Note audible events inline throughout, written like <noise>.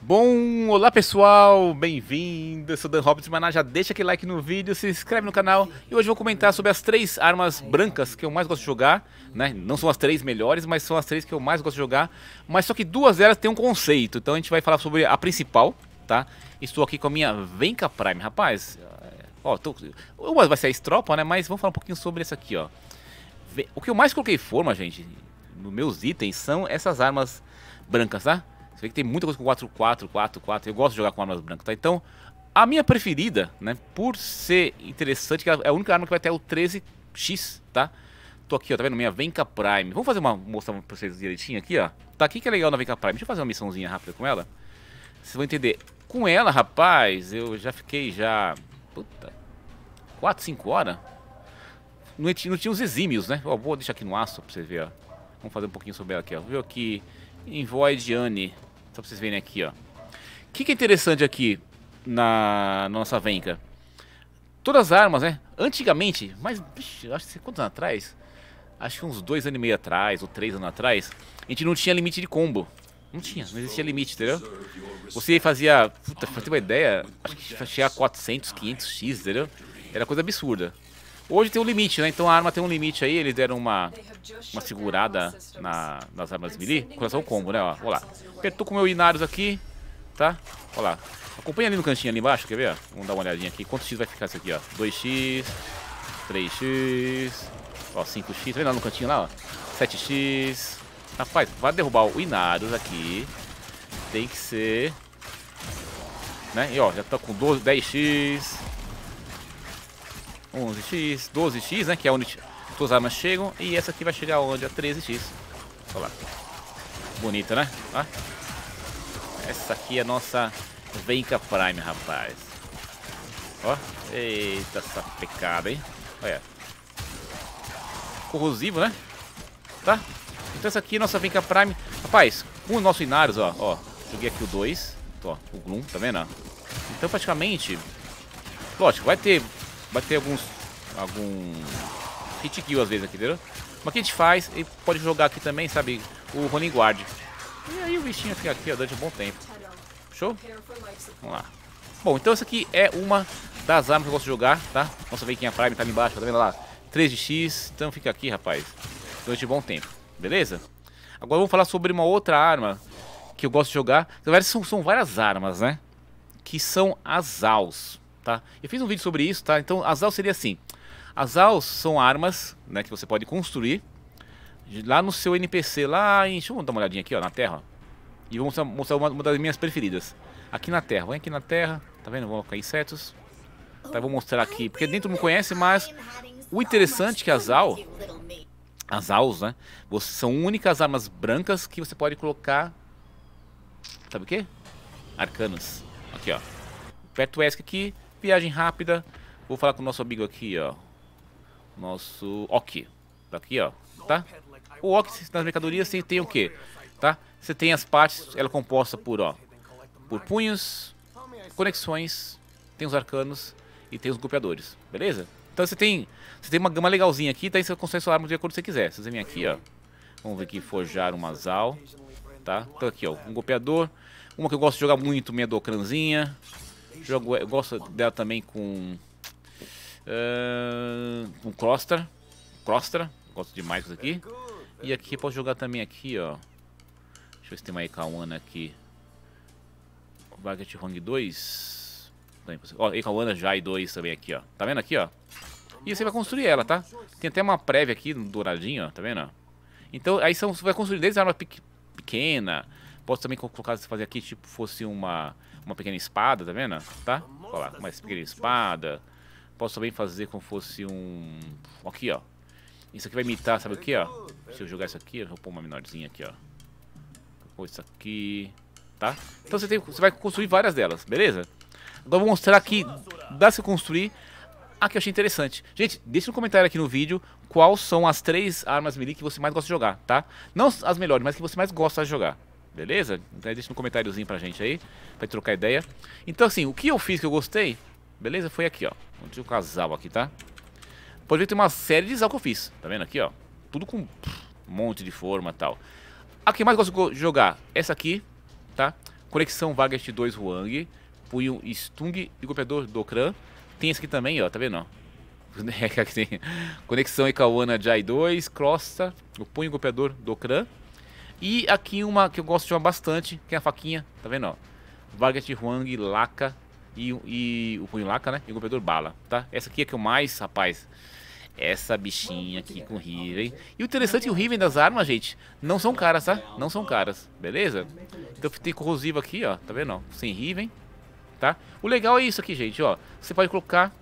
Bom, olá pessoal, bem-vindo, eu sou Dan Hobbs, mas já deixa aquele like no vídeo, se inscreve no canal e hoje eu vou comentar sobre as três armas brancas que eu mais gosto de jogar, né? Não são as três melhores, mas são as três que eu mais gosto de jogar, mas só que duas delas têm um conceito, então a gente vai falar sobre a principal, tá? Estou aqui com a minha Venka Prime, rapaz, ó, tô... uma vai ser a estropa, né, mas vamos falar um pouquinho sobre essa aqui, ó. O que eu mais coloquei forma, gente, nos meus itens são essas armas brancas, tá? Você vê que tem muita coisa com 4-4, 4-4. Eu gosto de jogar com armas brancas, tá? Então, a minha preferida, né? Por ser interessante, que é a única arma que vai até o 13x, tá? Tô aqui, ó, tá vendo? Minha Venka Prime. Vamos fazer uma. mostrar pra vocês direitinho aqui, ó. Tá aqui que é legal na Venka Prime. Deixa eu fazer uma missãozinha rápida com ela. Vocês vão entender. Com ela, rapaz, eu já fiquei já. Puta. 4, 5 horas? Não, não tinha os exímios, né? Ó, vou deixar aqui no aço pra você ver ó. Vamos fazer um pouquinho sobre ela aqui, ó. Viu aqui. Envoy Void Annie só pra vocês verem aqui, ó. O que, que é interessante aqui na, nossa venca? Todas as armas, né? Antigamente, mas bicho, acho que é quantos anos atrás? Acho que uns dois anos e meio atrás, ou três anos atrás, a gente não tinha limite de combo. Não tinha, não existia limite, entendeu? Você fazia, puta, pra ter uma ideia, acho que chegar a 400, 500x, entendeu? Era coisa absurda. Hoje tem um limite, né? Então a arma tem um limite aí, eles deram uma, uma segurada na, nas armas melee. Coração combo, né? Ó, ó lá. Apertou com o meu inários aqui, tá? Ó lá. Acompanha ali no cantinho ali embaixo, quer ver? Vamos dar uma olhadinha aqui. Quanto X vai ficar isso aqui, ó? 2X, 3X, ó, 5X. Tá vendo lá no cantinho lá, ó? 7X. Rapaz, vai derrubar o inários aqui. Tem que ser... Né? E ó, já tá com 12, 10X... 11x, 12x, né? Que é onde suas armas chegam. E essa aqui vai chegar onde? A 13x. Olha lá. Bonita, né? Ó. Essa aqui é a nossa Venka Prime, rapaz. Ó. Eita, essa pecada, hein? Olha. Corrosivo, né? Tá? Então essa aqui é a nossa Venka Prime. Rapaz, com o nosso Inarius, ó. ó joguei aqui o 2. Ó, o Gloom, tá vendo? Então praticamente... Lógico, vai ter vai ter alguns... Algum... Hit kill às vezes aqui, entendeu? Mas o que a gente faz, e pode jogar aqui também, sabe? O Ronin Guard. E aí o bichinho fica aqui ó, durante um bom tempo. Show? Vamos lá. Bom, então isso aqui é uma das armas que eu gosto de jogar, tá? Nossa a Prime tá ali embaixo, tá vendo lá? 3 de X, então fica aqui, rapaz. Durante um bom tempo, beleza? Agora vamos falar sobre uma outra arma que eu gosto de jogar. Na verdade, são, são várias armas, né? Que são as AUS tá? Eu fiz um vídeo sobre isso, tá? Então as AUS seria assim. As AUS são armas, né, que você pode construir lá no seu NPC, lá em... Deixa eu dar uma olhadinha aqui, ó, na terra. E vou mostrar, mostrar uma, uma, das minhas preferidas. Aqui na terra, vem aqui na terra, tá vendo? vamos insetos. Tá, vou mostrar aqui, porque dentro não conhece, mas o interessante é que as AUS, as AUS, né, são únicas armas brancas que você pode colocar, sabe o que? Arcanos. Aqui, ó. Aperta o ESC aqui, Viagem rápida. Vou falar com o nosso amigo aqui, ó. Nosso Ok. Daqui, tá ó. Tá? O Ok nas mercadorias você tem o quê? Tá? Você tem as partes, ela é composta por, ó. Por punhos, conexões, tem os arcanos e tem os golpeadores. Beleza? Então você tem, você tem uma gama legalzinha aqui, daí tá? você consegue sua arma de acordo que você quiser. Você vem aqui, ó. Vamos ver aqui, forjar um masal. Tá? Então aqui, ó. Um golpeador. Uma que eu gosto de jogar muito, minha docranzinha. Jogo, eu gosto dela também com. Uh, com Crostra. Crostra. Gosto demais disso aqui. E aqui pode posso jogar também aqui, ó. Deixa eu ver se tem uma Ekawana aqui. Baguette Hong 2. Ó, Ekawana Jai 2 também aqui, ó. Tá vendo aqui, ó? E você vai construir ela, tá? Tem até uma prévia aqui, douradinho, ó. Tá vendo? Então, aí são, você vai construir desde arma pequena. Posso também colocar, fazer aqui, tipo, fosse uma uma pequena espada, tá vendo? Tá? Olha lá, uma pequena espada. Posso também fazer como fosse um... Aqui, ó. Isso aqui vai imitar, sabe o que, ó? Se eu jogar isso aqui, eu vou pôr uma menorzinha aqui, ó. Vou isso aqui... Tá? Então você, tem, você vai construir várias delas, beleza? Agora vou mostrar aqui, dá se construir, a que eu achei interessante. Gente, deixe no comentário aqui no vídeo quais são as três armas melee que você mais gosta de jogar, tá? Não as melhores, mas que você mais gosta de jogar. Beleza? Então deixa um comentáriozinho pra gente aí, pra gente trocar ideia. Então assim, o que eu fiz que eu gostei, beleza? Foi aqui, ó. Onde o casal aqui, tá? Pode ver que tem uma série de sal que eu fiz, tá vendo aqui, ó? Tudo com pff, um monte de forma e tal. A que mais gosto de jogar, essa aqui, tá? Conexão Vaget 2 Huang, Punho Stung e Golpeador Kran. Tem esse aqui também, ó, tá vendo, ó? <laughs> É, Conexão Ikawana Jai 2, Crosta, o Punho Golpeador Kran. E aqui uma que eu gosto de uma bastante, que é a faquinha, tá vendo? Ó? de Huang, Laca e, e, o punho Laca, né? E o golpeador Bala, tá? Essa aqui é que eu mais, rapaz. Essa bichinha aqui com o Riven. E o interessante é que o Riven das armas, gente, não são caras, tá? Não são caras, beleza? Então tem corrosivo aqui, ó, tá vendo? Ó? Sem Riven, tá? O legal é isso aqui, gente, ó. Você pode colocar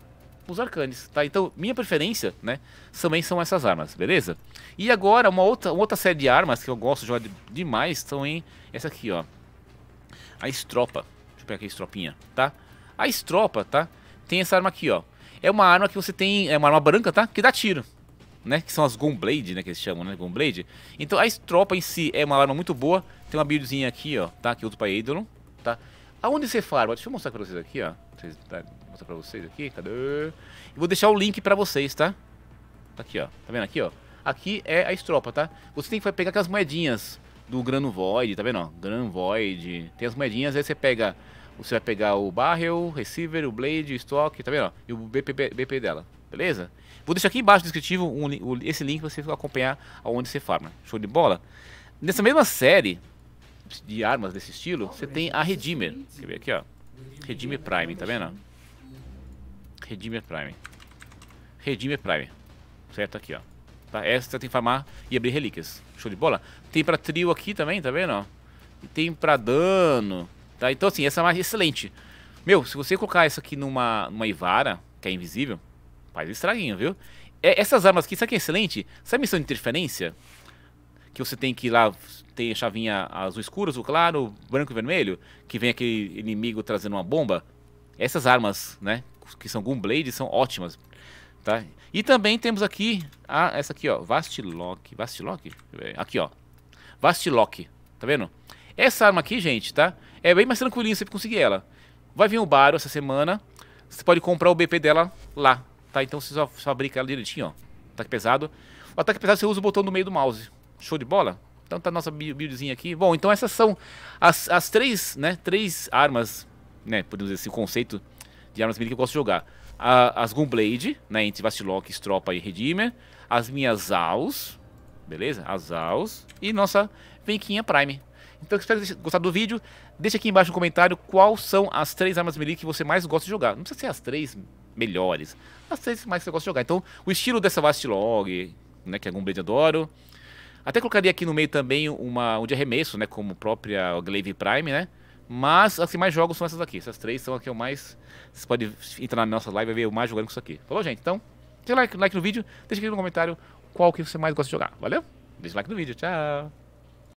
os arcanes, tá? Então, minha preferência, né, também são essas armas, beleza? E agora, uma outra, uma outra série de armas que eu gosto de demais são em essa aqui, ó. A estropa. Deixa eu pegar aqui a estropinha, tá? A estropa, tá? Tem essa arma aqui, ó. É uma arma que você tem, é uma arma branca, tá? Que dá tiro. Né, que são as Gunblade, né, que eles chamam, né, Gunblade. Então a estropa em si é uma arma muito boa. Tem uma buildzinha aqui, ó, tá, que eu é uso pra Eidolon, tá. Aonde você farma? Deixa eu mostrar pra vocês aqui, ó. Vocês, tá? mostrar pra vocês aqui. Cadê? Eu vou deixar o link pra vocês, tá? Tá aqui, ó. Tá vendo aqui, ó? Aqui é a estropa, tá? Você tem que pegar aquelas moedinhas do Grano Void, tá vendo? Ó? Gran Void. Tem as moedinhas, aí você pega... Você vai pegar o barrel, o receiver, o blade, o stock, tá vendo? Ó? E o BP, BP dela, beleza? Vou deixar aqui embaixo no descritivo um, um, esse link pra você acompanhar aonde você farma. Show de bola? Nessa mesma série de armas desse estilo, você tem a Redeemer. Quer ver aqui, ó. Redeemer Prime, tá vendo? Redeemer Prime. Redeemer Prime. Certo aqui, ó. Tá? Essa que farmar e abrir relíquias. Show de bola. Tem pra trio aqui também, tá vendo? E tem pra dano. Tá? Então, assim, essa é mais excelente. Meu, se você colocar isso aqui numa, numa Ivara, que é invisível, faz estraguinho, viu? É, essas armas aqui, sabe que é excelente? Sabe a missão de interferência? Que você tem que ir lá, tem a chavinha azul escuro, azul claro, branco e vermelho, que vem aquele inimigo trazendo uma bomba. Essas armas, né, que são Blade, são ótimas, tá? E também temos aqui, a, ah, essa aqui, ó, Vast Lock, é, Aqui, ó, Lock, tá vendo? Essa arma aqui, gente, tá? É bem mais tranquilinho você conseguir ela. Vai vir o Baro essa semana, você pode comprar o BP dela lá, tá? Então você só fabrica ela direitinho, ó, ataque pesado. O ataque pesado você usa o botão no meio do mouse, show de bola? Então tá a nossa buildzinha aqui. Bom, então essas são as, as três, né, três armas né, podemos dizer assim, o conceito de armas mini que eu gosto de jogar. A, as Gunblade, né, entre Vastilok, Stropa e Redeemer. As minhas Aus, beleza? As Aus. E nossa Venquinha Prime. Então espero que vocês gostado do vídeo. Deixe aqui embaixo no comentário quais são as três armas melee que você mais gosta de jogar. Não precisa ser as três melhores, as três mais que você gosta de jogar. Então, o estilo dessa Vastilog, né, que é Gunblade adoro. Até colocaria aqui no meio também uma, um de arremesso, né, como própria Glaive Prime, né? Mas as assim, que mais jogam são essas aqui. Essas três são as que eu mais. Você pode entrar na nossa live e ver eu mais jogando com isso aqui. Falou, gente? Então, deixa like, like no vídeo, deixa aqui no comentário qual que você mais gosta de jogar. Valeu? Deixa like no vídeo. Tchau.